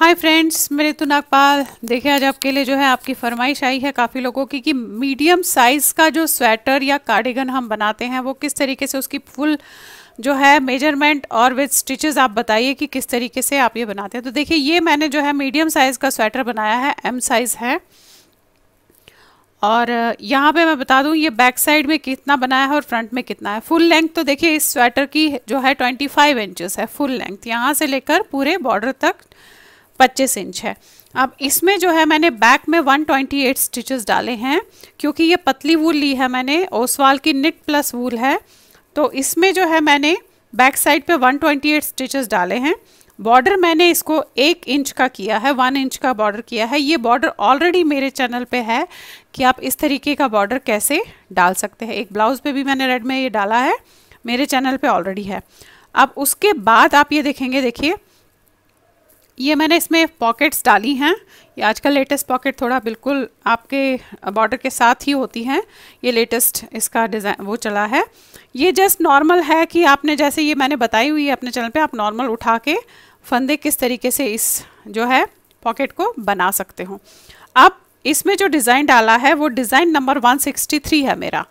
hi friends मेरे तो नागपाल देखिए आज आपके लिए जो है आपकी फरमाइश आई है काफ़ी लोगों की कि मीडियम साइज़ का जो स्वेटर या कार्डिगन हम बनाते हैं वो किस तरीके से उसकी फुल जो है मेजरमेंट और विद स्टिचेस आप बताइए कि किस तरीके से आप ये बनाते हैं तो देखिए ये मैंने जो है मीडियम साइज़ का स्वेटर बनाया है एम साइज़ है और यहाँ पे मैं बता दूँ ये बैक साइड में कितना बनाया है और फ्रंट में कितना है फुल लेंथ तो देखिए इस स्वेटर की जो है 25 इंचज़ है फुल लेंथ यहाँ से लेकर पूरे बॉर्डर तक पच्चीस इंच है अब इसमें जो है मैंने बैक में 128 स्टिचेस डाले हैं क्योंकि ये पतली वूल ली है मैंने ओसवाल की निट प्लस वूल है तो इसमें जो है मैंने बैक साइड पे 128 स्टिचेस डाले हैं बॉर्डर मैंने इसको एक इंच का किया है वन इंच का बॉर्डर किया है ये बॉर्डर ऑलरेडी मेरे चैनल पे है कि आप इस तरीके का बॉर्डर कैसे डाल सकते हैं एक ब्लाउज़ पे भी मैंने रेड में ये डाला है मेरे चैनल पे ऑलरेडी है अब उसके बाद आप ये देखेंगे देखिए ये मैंने इसमें पॉकेट्स डाली हैं ये आज लेटेस्ट पॉकेट थोड़ा बिल्कुल आपके बॉर्डर के साथ ही होती हैं ये लेटेस्ट इसका डिज़ाइन वो चला है ये जस्ट नॉर्मल है कि आपने जैसे ये मैंने बताई हुई है अपने चैनल पे आप नॉर्मल उठा के फंदे किस तरीके से इस जो है पॉकेट को बना सकते हो अब इसमें जो डिज़ाइन डाला है वो डिज़ाइन नंबर 163 है मेरा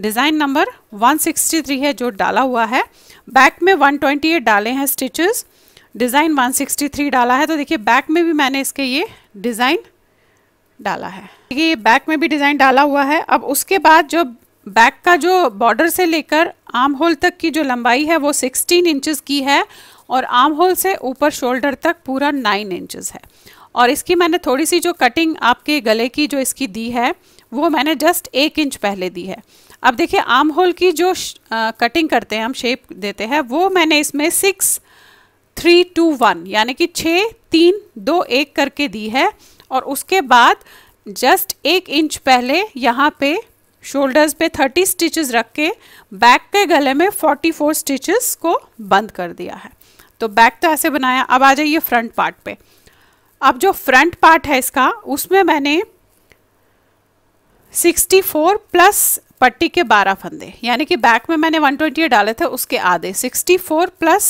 डिज़ाइन नंबर 163 है जो डाला हुआ है बैक में 128 डाले हैं स्टिचेस डिज़ाइन 163 डाला है तो देखिए बैक में भी मैंने इसके ये डिज़ाइन डाला है देखिए ये बैक में भी डिज़ाइन डाला हुआ है अब उसके बाद जो बैक का जो बॉर्डर से लेकर आर्म होल तक की जो लंबाई है वो 16 इंचेस की है और आर्म होल से ऊपर शोल्डर तक पूरा 9 इंचेस है और इसकी मैंने थोड़ी सी जो कटिंग आपके गले की जो इसकी दी है वो मैंने जस्ट एक इंच पहले दी है अब देखिए आर्म होल की जो आ, कटिंग करते हैं हम शेप देते हैं वो मैंने इसमें सिक्स थ्री टू वन यानी कि छः तीन दो एक करके दी है और उसके बाद जस्ट एक इंच पहले यहाँ पे शोल्डर्स पे थर्टी स्टिचेस रख के बैक के गले में फोर्टी फोर स्टिचेस को बंद कर दिया है तो बैक तो ऐसे बनाया अब आ जाइए फ्रंट पार्ट पे अब जो फ्रंट पार्ट है इसका उसमें मैंने 64 प्लस पट्टी के 12 फंदे यानी कि बैक में मैंने 128 डाले थे उसके आधे 64 प्लस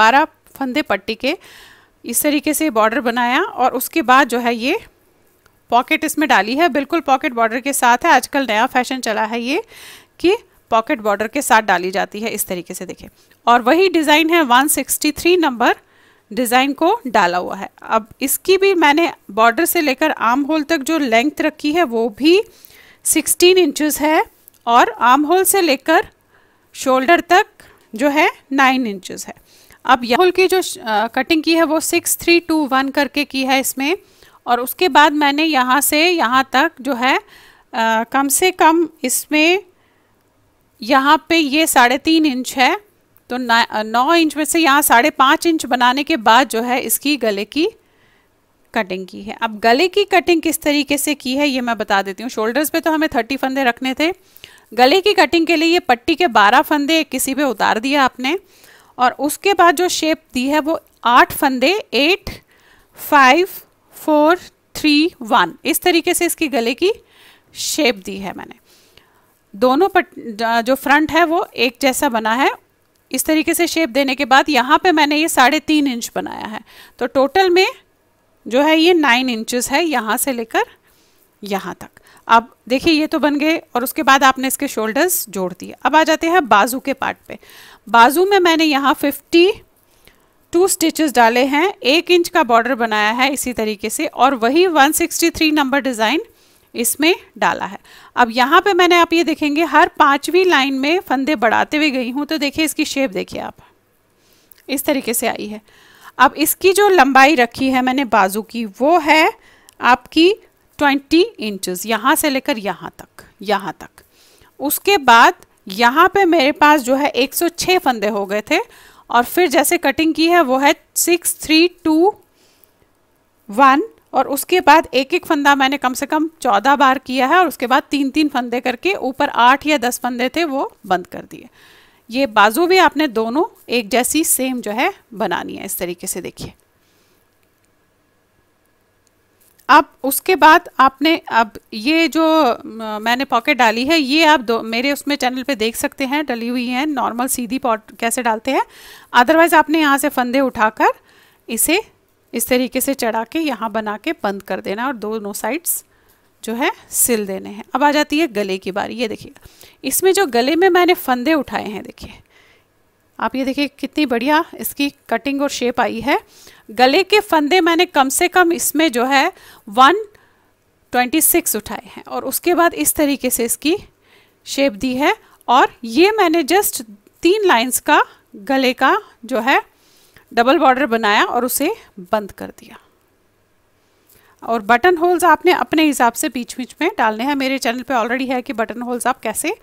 12 फंदे पट्टी के इस तरीके से बॉर्डर बनाया और उसके बाद जो है ये पॉकेट इसमें डाली है बिल्कुल पॉकेट बॉर्डर के साथ है आजकल नया फैशन चला है ये कि पॉकेट बॉर्डर के साथ डाली जाती है इस तरीके से देखें और वही डिज़ाइन है 163 नंबर डिज़ाइन को डाला हुआ है अब इसकी भी मैंने बॉर्डर से लेकर आर्म होल तक जो लेंथ रखी है वो भी 16 इंचेस है और आर्म होल से लेकर शोल्डर तक जो है 9 इंचेस है अब याहुल की जो कटिंग की है वो सिक्स थ्री टू वन करके की है इसमें और उसके बाद मैंने यहाँ से यहाँ तक जो है आ, कम से कम इसमें यहाँ पे ये साढ़े तीन इंच है तो नौ इंच में से यहाँ साढ़े पाँच इंच बनाने के बाद जो है इसकी गले की कटिंग की है अब गले की कटिंग किस तरीके से की है ये मैं बता देती हूँ शोल्डर्स पे तो हमें थर्टी फंदे रखने थे गले की कटिंग के लिए ये पट्टी के बारह फंदे किसी पे उतार दिया आपने और उसके बाद जो शेप दी है वो आठ फंदे eight five four three one इस तरीके से इसकी गले की शेप दी है मैंने दोनों पट जो फ्रंट है वो एक जैसा बना है इस तरीके से शेप देने के बाद यहाँ पे मैंने ये साढ़े तीन इंच बनाया है तो टोटल में जो है ये नाइन इंचेस है यहाँ से लेकर यहाँ तक अब देखिए ये तो बन गए और उसके बाद आपने इसके शोल्डर्स जोड़ दिए अब आ जाते हैं बाजू के पार्ट पे बाजू में मैंने यहाँ फिफ्टी टू स्टिचेस डाले हैं एक इंच का बॉर्डर बनाया है इसी तरीके से और वही 163 नंबर डिज़ाइन इसमें डाला है अब यहाँ पे मैंने आप ये देखेंगे हर पांचवी लाइन में फंदे बढ़ाते हुए गई हूँ तो देखिए इसकी शेप देखिए आप इस तरीके से आई है अब इसकी जो लंबाई रखी है मैंने बाजू की वो है आपकी ट्वेंटी इंचज यहाँ से लेकर यहाँ तक यहाँ तक उसके बाद यहाँ पे मेरे पास जो है 106 फंदे हो गए थे और फिर जैसे कटिंग की है वो है सिक्स थ्री टू वन और उसके बाद एक एक फंदा मैंने कम से कम चौदह बार किया है और उसके बाद तीन तीन फंदे करके ऊपर आठ या दस फंदे थे वो बंद कर दिए ये बाजू भी आपने दोनों एक जैसी सेम जो है बनानी है इस तरीके से देखिए अब उसके बाद आपने अब ये जो मैंने पॉकेट डाली है ये आप दो मेरे उसमें चैनल पे देख सकते हैं डली हुई है नॉर्मल सीधी पॉट कैसे डालते हैं अदरवाइज़ आपने यहाँ से फंदे उठाकर इसे इस तरीके से चढ़ा के यहाँ बना के बंद कर देना और दोनों साइड्स जो है सिल देने हैं अब आ जाती है गले की बारी ये देखिए इसमें जो गले में मैंने फंदे उठाए हैं देखिए आप ये देखिए कितनी बढ़िया इसकी कटिंग और शेप आई है गले के फंदे मैंने कम से कम इसमें जो है वन ट्वेंटी सिक्स उठाए हैं और उसके बाद इस तरीके से इसकी शेप दी है और ये मैंने जस्ट तीन लाइंस का गले का जो है डबल बॉर्डर बनाया और उसे बंद कर दिया और बटन होल्स आपने अपने हिसाब से बीच बीच में डालने हैं मेरे चैनल पे ऑलरेडी है कि बटन होल्स आप कैसे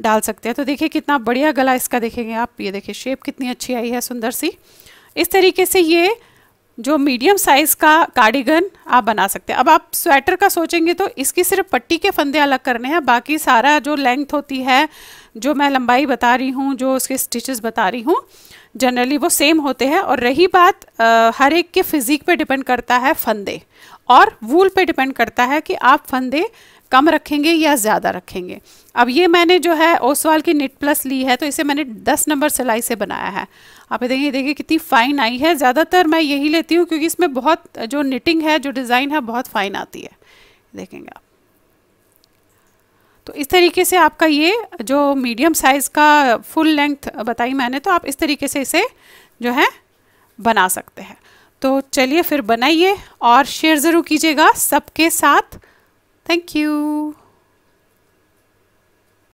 डाल सकते हैं तो देखिए कितना बढ़िया गला इसका देखेंगे आप ये देखिए शेप कितनी अच्छी आई है सुंदर सी इस तरीके से ये जो मीडियम साइज़ का कार्डिगन आप बना सकते हैं अब आप स्वेटर का सोचेंगे तो इसकी सिर्फ पट्टी के फंदे अलग करने हैं बाकी सारा जो लेंथ होती है जो मैं लंबाई बता रही हूँ जो उसके स्टिचेस बता रही हूँ जनरली वो सेम होते हैं और रही बात आ, हर एक के फिजिक पे डिपेंड करता है फंदे और वूल पे डिपेंड करता है कि आप फंदे कम रखेंगे या ज़्यादा रखेंगे अब ये मैंने जो है ओसवाल की निट प्लस ली है तो इसे मैंने दस नंबर सिलाई से बनाया है आप देखिए देखिए कितनी फ़ाइन आई है ज़्यादातर मैं यही लेती हूँ क्योंकि इसमें बहुत जो निटिंग है जो डिज़ाइन है बहुत फ़ाइन आती है देखेंगे आप तो इस तरीके से आपका ये जो मीडियम साइज़ का फुल लेंथ बताई मैंने तो आप इस तरीके से इसे जो है बना सकते हैं तो चलिए फिर बनाइए और शेयर ज़रूर कीजिएगा सबके साथ थैंक यू